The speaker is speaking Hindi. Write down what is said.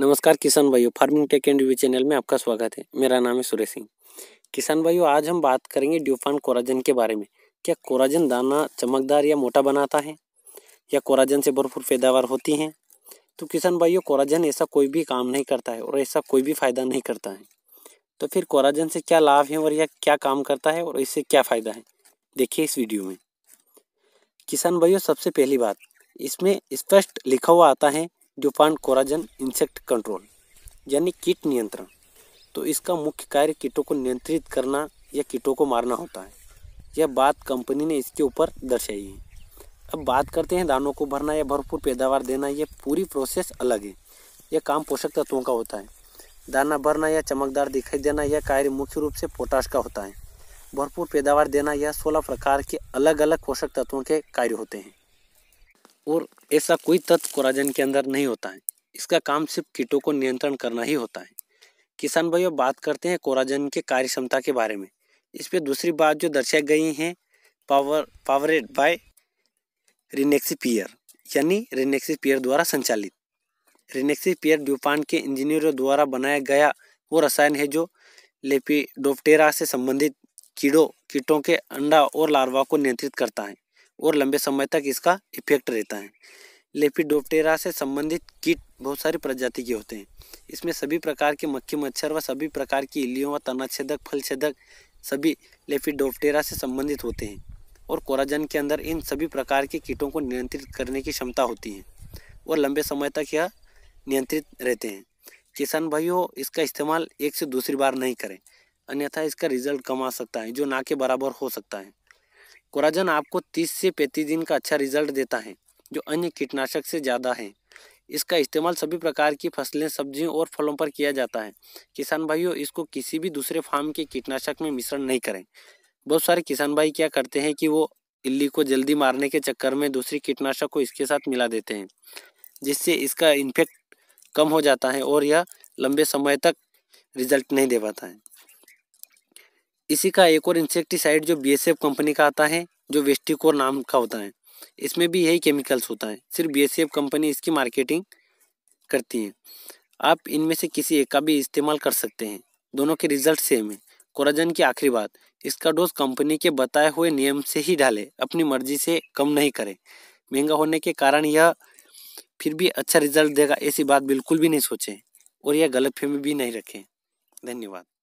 नमस्कार किसान भाइयों farming tech and review channel में आपका स्वागत है मेरा नाम है सुरेश सिंह किसान भाइयों आज हम बात करेंगे ड्यूफान कोराजन के बारे में क्या कोराजन दाना चमकदार या मोटा बनाता है या कोराजन से भरपूर पैदावार होती है तो किसान भाइयों कोराजन ऐसा कोई भी काम नहीं करता है और ऐसा कोई भी फ़ायदा नहीं करता है तो फिर कोराजन से क्या लाभ है और यह क्या काम करता है और इससे क्या फ़ायदा है देखिए इस वीडियो में किसान भाइयों सबसे पहली बात इसमें स्पष्ट लिखा हुआ आता है ड्यूपान कोराजन इंसेक्ट कंट्रोल यानी कीट नियंत्रण तो इसका मुख्य कार्य कीटों को नियंत्रित करना या कीटों को मारना होता है यह बात कंपनी ने इसके ऊपर दर्शाई है अब बात करते हैं दानों को भरना या भरपूर पैदावार देना यह पूरी प्रोसेस अलग है यह काम पोषक तत्वों का होता है दाना भरना या चमकदार दिखाई देना यह कार्य मुख्य रूप से पोटाश का होता है भरपूर पैदावार देना यह सोलह प्रकार के अलग अलग पोषक तत्वों के कार्य होते हैं और ऐसा कोई तत्व कोराजन के अंदर नहीं होता है इसका काम सिर्फ कीटों को नियंत्रण करना ही होता है किसान भाइयों बात करते हैं कोराजन के कार्य क्षमता के बारे में इस पर दूसरी बात जो दर्शाई गई है पावर पावरेड बाय रिनेक्सीपियर यानी रिनेक्सीपियर द्वारा संचालित रिनेक्सीपियर ड्यूपान के इंजीनियरों द्वारा बनाया गया वो रसायन है जो लेपिडोप्टेरा से संबंधित कीड़ों कीटों के अंडा और लार्वा को नियंत्रित करता है और लंबे समय तक इसका इफेक्ट रहता है लेपिडोप्टेरा से संबंधित कीट बहुत सारी प्रजाति के होते हैं इसमें सभी प्रकार के मक्खी मच्छर व सभी प्रकार की इलियों व तनाछेदक छेदक सभी लेपिडोप्टेरा से संबंधित होते हैं और कोराजन के अंदर इन सभी प्रकार के कीटों को नियंत्रित करने की क्षमता होती है और लंबे समय तक यह नियंत्रित रहते हैं किसान भाइयों इसका इस्तेमाल एक से दूसरी बार नहीं करें अन्यथा इसका रिजल्ट कम आ सकता है जो ना के बराबर हो सकता है कोराजन आपको 30 से पैंतीस दिन का अच्छा रिजल्ट देता है जो अन्य कीटनाशक से ज़्यादा है इसका इस्तेमाल सभी प्रकार की फसलें सब्जियों और फलों पर किया जाता है किसान भाइयों इसको किसी भी दूसरे फार्म के कीटनाशक में मिश्रण नहीं करें बहुत सारे किसान भाई क्या करते हैं कि वो इल्ली को जल्दी मारने के चक्कर में दूसरी कीटनाशक को इसके साथ मिला देते हैं जिससे इसका इन्फेक्ट कम हो जाता है और यह लंबे समय तक रिजल्ट नहीं दे पाता है इसी का एक और इंसेक्टिसाइड जो बी कंपनी का आता है जो वेस्टिकोर नाम का होता है इसमें भी यही केमिकल्स होता है सिर्फ बी कंपनी इसकी मार्केटिंग करती है आप इनमें से किसी एक का भी इस्तेमाल कर सकते हैं दोनों के रिजल्ट सेम है कोराजन की आखिरी बात इसका डोज कंपनी के बताए हुए नियम से ही डालें अपनी मर्जी से कम नहीं करें महंगा होने के कारण यह फिर भी अच्छा रिजल्ट देगा ऐसी बात बिल्कुल भी नहीं सोचें और यह गलत फेमी भी नहीं रखें धन्यवाद